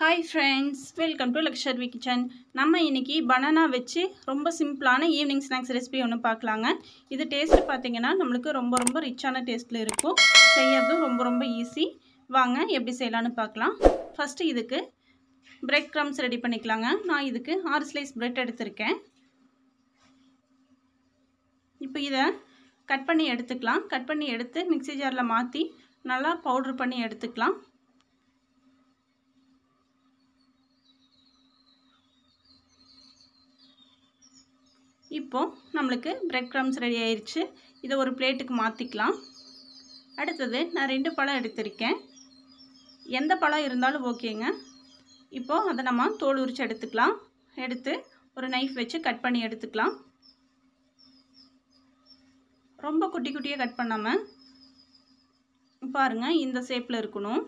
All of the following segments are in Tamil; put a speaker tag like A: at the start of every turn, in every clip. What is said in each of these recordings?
A: ஹாய் ஃப்ரெண்ட்ஸ் வெல்கம் டு லக்ஷர்வி கிச்சன் நம்ம இன்றைக்கி பனானா வச்சு ரொம்ப சிம்பிளான ஈவினிங் ஸ்நாக்ஸ் ரெசிபி ஒன்று பார்க்கலாங்க இது டேஸ்ட் பார்த்திங்கன்னா நம்மளுக்கு ரொம்ப ரொம்ப ரிச்சான டேஸ்ட்டில் இருக்கும் செய்யறதும் ரொம்ப ரொம்ப ஈஸி வாங்க எப்படி செய்யலான்னு பார்க்கலாம் ஃபஸ்ட்டு இதுக்கு பிரெட் க்ரம்ஸ் ரெடி பண்ணிக்கலாங்க நான் இதுக்கு ஆறு ஸ்லைஸ் பிரெட் எடுத்திருக்கேன் இப்போ இதை கட் பண்ணி எடுத்துக்கலாம் கட் பண்ணி எடுத்து மிக்சி ஜாரில் மாற்றி நல்லா பவுட்ரு பண்ணி எடுத்துக்கலாம் இப்போது நம்மளுக்கு பிரெட் க்ரம்ஸ் ரெடி ஆயிடுச்சு இதை ஒரு பிளேட்டுக்கு மாற்றிக்கலாம் அடுத்தது நான் ரெண்டு பழம் எடுத்திருக்கேன் எந்த பழம் இருந்தாலும் ஓகேங்க இப்போது அதை நம்ம தோல் உரித்து எடுத்துக்கலாம் எடுத்து ஒரு நைஃப் வச்சு கட் பண்ணி எடுத்துக்கலாம் ரொம்ப குட்டி குட்டியாக கட் பண்ணாமல் பாருங்கள் இந்த ஷேப்பில் இருக்கணும்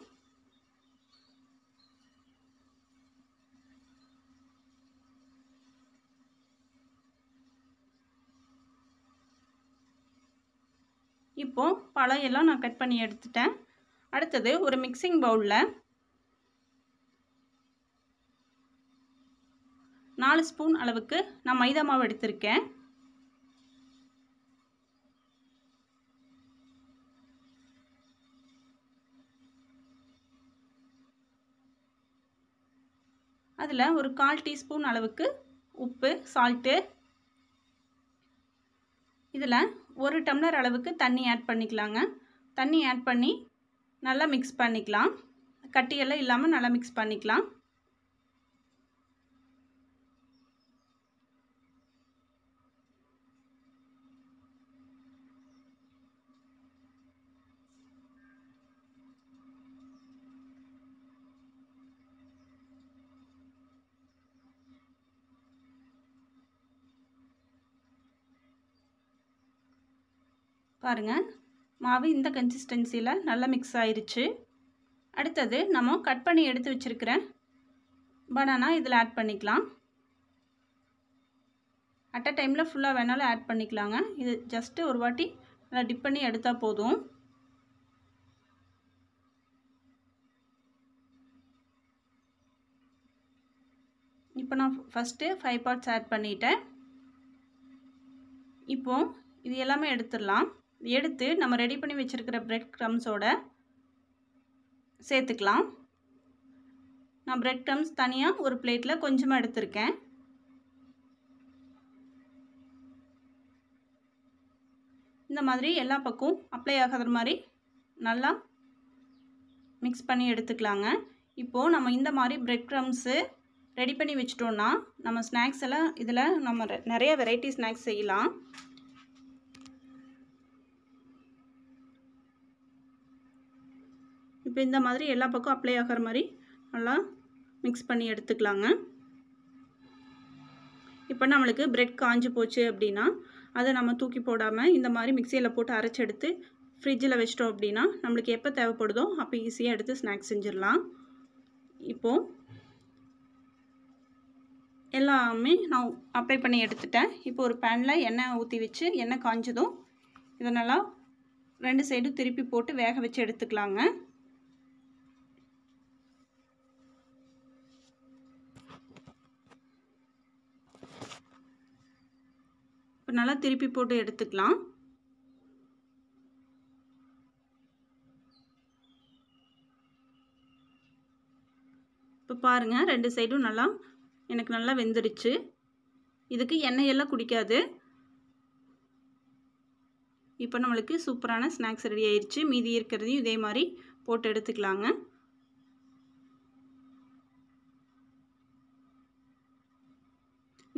A: இப்போது பழையெல்லாம் நான் கட் பண்ணி எடுத்துட்டேன் அடுத்தது ஒரு மிக்சிங் பவுலில் நாலு ஸ்பூன் அளவுக்கு நான் மைதா மாவு எடுத்திருக்கேன் அதில் ஒரு கால் டீஸ்பூன் அளவுக்கு உப்பு சால்ட்டு இதில் ஒரு டம்ளர் அளவுக்கு தண்ணி ஆட் பண்ணிக்கலாங்க தண்ணி ஆட் பண்ணி நல்லா மிக்ஸ் பண்ணிக்கலாம் கட்டியெல்லாம் இல்லாமல் நல்லா மிக்ஸ் பண்ணிக்கலாம் பாருங்கள் மாவு இந்த கன்சிஸ்டன்சியில் நல்லா மிக்ஸ் ஆயிடுச்சு அடுத்தது நம்ம கட் பண்ணி எடுத்து வச்சுருக்கிற பனானா இதில் ஆட் பண்ணிக்கலாம் அட் அ டைமில் ஃபுல்லாக வேணாலும் ஆட் பண்ணிக்கலாங்க இது ஜஸ்ட்டு ஒரு வாட்டி நல்லா டிப் பண்ணி எடுத்தால் போதும் இப்போ நான் ஃபஸ்ட்டு ஃபைவ் பார்ட்ஸ் ஆட் பண்ணிட்டேன் இப்போது இது எல்லாமே எடுத்துடலாம் எடுத்து நம்ம ரெடி பண்ணி வச்சுருக்கிற ப்ரெட் க்ரம்ஸோட சேர்த்துக்கலாம் நான் ப்ரெட் க்ரம்ஸ் தனியாக ஒரு பிளேட்டில் கொஞ்சமாக எடுத்திருக்கேன் இந்த மாதிரி எல்லா பக்கமும் அப்ளை ஆகாத மாதிரி நல்லா மிக்ஸ் பண்ணி எடுத்துக்கலாங்க இப்போது நம்ம இந்த மாதிரி ப்ரெட் க்ரம்ஸு ரெடி பண்ணி வச்சிட்டோன்னா நம்ம ஸ்நாக்ஸ் எல்லாம் இதில் நம்ம நிறைய வெரைட்டி ஸ்நாக்ஸ் செய்யலாம் இப்போ இந்த மாதிரி எல்லா பக்கம் அப்ளை ஆகிற மாதிரி நல்லா மிக்ஸ் பண்ணி எடுத்துக்கலாங்க இப்போ நம்மளுக்கு பிரெட் காஞ்சி போச்சு அப்படின்னா அதை நம்ம தூக்கி போடாமல் இந்த மாதிரி மிக்சியில் போட்டு அரைச்செடுத்து ஃப்ரிட்ஜில் வச்சிட்டோம் அப்படின்னா நம்மளுக்கு எப்போ தேவைப்படுதோ அப்போ ஈஸியாக எடுத்து ஸ்நாக்ஸ் செஞ்சிடலாம் இப்போது எல்லாமே நான் அப்ளை பண்ணி எடுத்துட்டேன் இப்போ ஒரு பேனில் எண்ணெய் ஊற்றி வச்சு எண்ணெய் காஞ்சதும் இதை நல்லா ரெண்டு சைடும் திருப்பி போட்டு வேக வச்சு எடுத்துக்கலாங்க இப்போ நல்லா திருப்பி போட்டு எடுத்துக்கலாம் இப்போ பாருங்கள் ரெண்டு சைடும் நல்லா எனக்கு நல்லா வெந்துடுச்சு இதுக்கு எண்ணெயெல்லாம் குடிக்காது இப்போ நம்மளுக்கு சூப்பரான ஸ்நாக்ஸ் ரெடி ஆயிடுச்சு மீதி இருக்கிறதையும் இதே மாதிரி போட்டு எடுத்துக்கலாங்க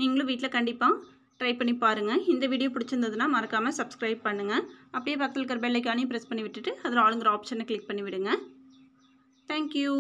A: நீங்களும் வீட்டில் கண்டிப்பாக ட்ரை பண்ணி பாருங்கள் இந்த வீடியோ பிடிச்சிருந்ததுனா மறக்காமல் சப்ஸ்கிரைப் பண்ணுங்கள் அப்படியே பக்கத்தில் இருக்கிற பெல்லைக்கானையும் ப்ரெஸ் பண்ணி விட்டுட்டு அதில் ஆளுங்கிற ஆப்ஷனை கிளிக் பண்ணி விடுங்க தேங்க்யூ